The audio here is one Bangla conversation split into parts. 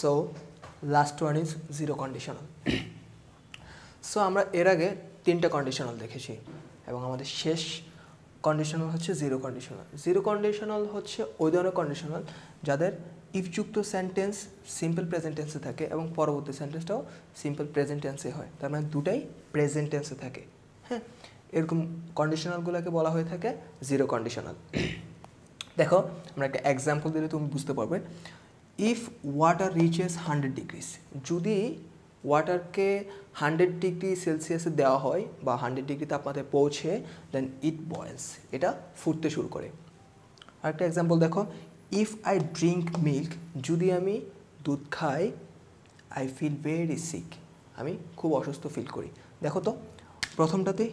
so last one is zero conditional so আমরা এর আগে তিনটা কন্ডিশনাল দেখেছি এবং আমাদের শেষ কন্ডিশনাল হচ্ছে জিরো কন্ডিশনাল জিরো কন্ডিশনাল হচ্ছে ওই ধরনের কন্ডিশনাল যাদের ইফযুক্ত সেন্টেন্স সিম্পল প্রেজেন্টেন্সে থাকে এবং পরবর্তী সেন্টেন্সটাও সিম্পল প্রেজেন্টেন্সে হয় তার মানে দুটাই প্রেজেন্টেন্সে থাকে হ্যাঁ এরকম কন্ডিশনালগুলোকে বলা হয়ে থাকে জিরো কন্ডিশনাল দেখো আমরা একটা এক্সাম্পল দিলে তুমি বুঝতে পারবে if water reaches hundred degrees যদি ওয়াটারকে হান্ড্রেড ডিগ্রি সেলসিয়াসে দেওয়া হয় বা হান্ড্রেড ডিগ্রি তাপমাত্রায় পৌঁছে দেন ইট বয়েলস এটা ফুটতে শুরু করে আরেকটা এক্সাম্পল দেখো ইফ আই ড্রিঙ্ক মিল্ক যদি আমি দুধ খাই আই ফিল ভেরি সিক আমি খুব অসুস্থ ফিল করি দেখো তো প্রথমটাতে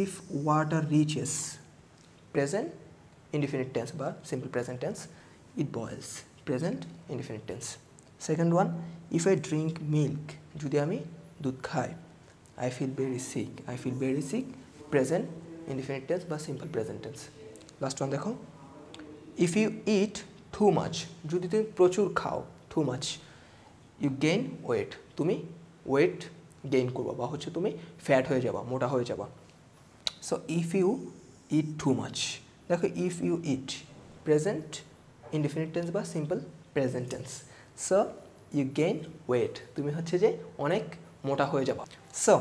if water reaches present indefinite tense বা simple present tense it boils present indefinite tense second one if I drink milk যদি আমি দুধ খাই I feel very sick I feel very sick present indefinite tense বা simple present tense last one দেখো if you eat too much যদি তুমি প্রচুর খাও too much you gain weight তুমি ওয়েট গেইন করবা বা হচ্ছে তুমি ফ্যাট হয়ে যাবা মোটা হয়ে যাবা so if you eat too much দেখো if you eat present indefinite tense বা simple present tense so you gain weight তুমি হচ্ছে যে অনেক মোটা হয়ে যাবা সো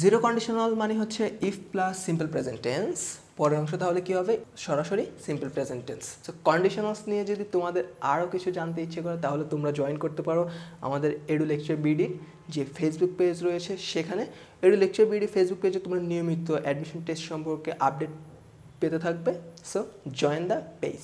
জিরো কন্ডিশনাল মানে হচ্ছে if plus simple present tense পরের অংশ তাহলে কী হবে সরাসরি simple present tense so conditionals নিয়ে যদি তোমাদের আরও কিছু জানতে ইচ্ছে করে তাহলে তোমরা জয়েন করতে পারো আমাদের এডু লেকচার বিডির যে ফেসবুক পেজ রয়েছে সেখানে এডু লেকচার বিডি ফেসবুক পেজে তোমরা নিয়মিত অ্যাডমিশন টেস্ট সম্পর্কে আপডেট পেতে থাকবে সো জয়েন দ্য পেজ